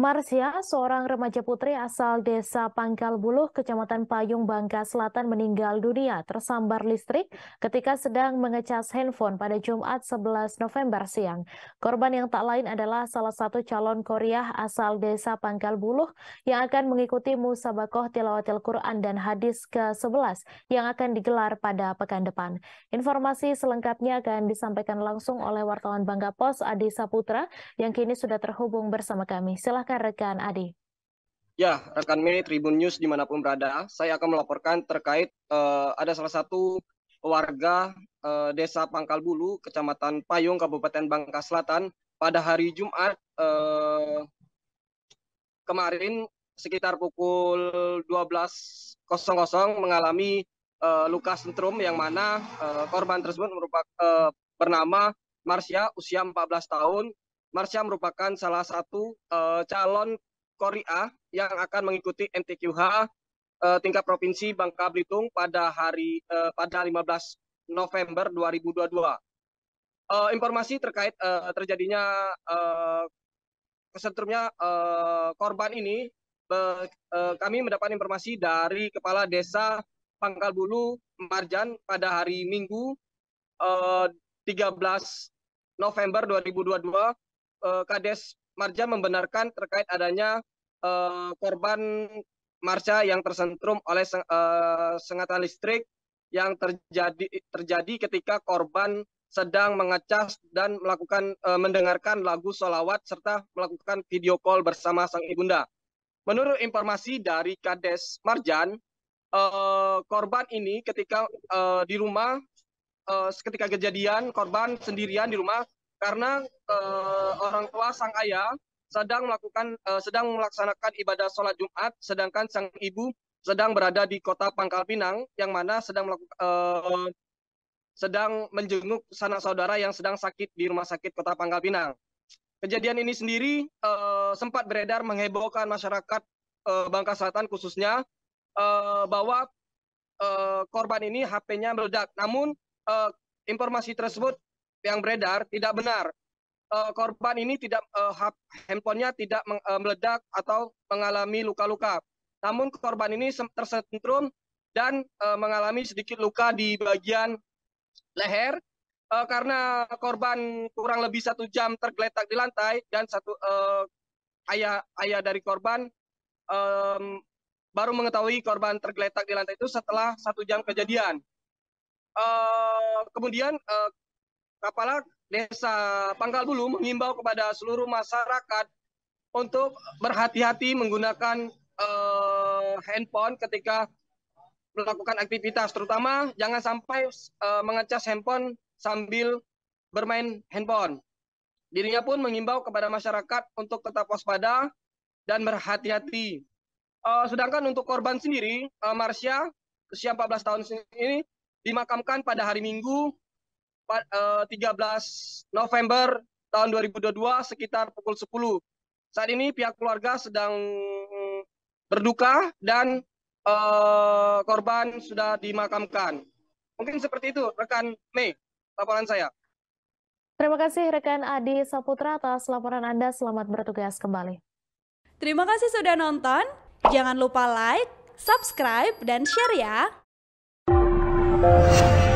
Marsya, seorang remaja putri asal desa Pangkal Buluh, Kecamatan Payung, Bangka Selatan meninggal dunia tersambar listrik ketika sedang mengecas handphone pada Jumat 11 November siang. Korban yang tak lain adalah salah satu calon Korea asal desa Pangkal Buluh yang akan mengikuti Musabakoh Tilawatil Quran dan Hadis ke-11 yang akan digelar pada pekan depan. Informasi selengkapnya akan disampaikan langsung oleh wartawan Bangka Pos Adi Saputra yang kini sudah terhubung bersama kami. Silahkan rekan rekan Ade. Ya, rekan Mini Tribun News dimanapun berada, saya akan melaporkan terkait uh, ada salah satu warga uh, Desa Pangkal Bulu, Kecamatan Payung, Kabupaten Bangka Selatan, pada hari Jumat uh, kemarin sekitar pukul 12.00 mengalami uh, luka sentrum yang mana uh, korban tersebut merupakan uh, bernama Marsya usia 14 tahun Marsha merupakan salah satu uh, calon Korea yang akan mengikuti MTQH uh, eh, tingkat provinsi Bangka Belitung pada hari uh, pada 15 November 2022. Uh, informasi terkait uh, terjadinya uh, kesentrumnya uh, korban ini uh, uh, kami mendapat informasi dari kepala desa Pangkal Bulu Marjan pada hari Minggu uh, 13 November 2022 uh, Kades Marja membenarkan terkait adanya uh, korban Marsha yang tersentrum oleh seng, uh, sengatan listrik yang terjadi terjadi ketika korban sedang mengecas dan melakukan uh, mendengarkan lagu solawat serta melakukan video call bersama sang ibunda. Menurut informasi dari Kades Marjan, uh, korban ini ketika uh, di rumah uh, ketika kejadian korban sendirian di rumah karena uh, orang tua sang ayah sedang melakukan uh, sedang melaksanakan ibadah sholat Jumat, sedangkan sang ibu sedang berada di kota Pangkal Pinang yang mana sedang melakukan uh, sedang menjenguk sanak saudara yang sedang sakit di rumah sakit kota Pangkal Pinang. Kejadian ini sendiri uh, sempat beredar menghebohkan masyarakat uh, Bangka Selatan khususnya uh, bahwa uh, korban ini HP-nya meledak. Namun uh, informasi tersebut yang beredar tidak benar. Uh, korban ini tidak uh, handphonenya tidak uh, meledak atau mengalami luka-luka. Namun korban ini tersentrum dan uh, mengalami sedikit luka di bagian leher uh, karena korban kurang lebih satu jam tergeletak di lantai dan satu uh, ayah ayah dari korban um, baru mengetahui korban tergeletak di lantai itu setelah satu jam kejadian. Uh, kemudian uh, Kepala Desa Pangkal Bulu mengimbau kepada seluruh masyarakat untuk berhati-hati menggunakan uh, handphone ketika melakukan aktivitas, terutama jangan sampai uh, mengecas handphone sambil bermain handphone. Dirinya pun mengimbau kepada masyarakat untuk tetap waspada dan berhati-hati. Uh, sedangkan untuk korban sendiri, uh, Marsya, usia 14 tahun ini dimakamkan pada hari Minggu 13 eh, November tahun 2022 sekitar pukul 10. Saat ini pihak keluarga sedang berduka dan uh, korban sudah dimakamkan. Mungkin seperti itu rekan Mei laporan saya. Terima kasih rekan Adi Saputra atas laporan Anda. Selamat bertugas kembali. Terima kasih sudah nonton. Jangan lupa like, subscribe, dan share ya.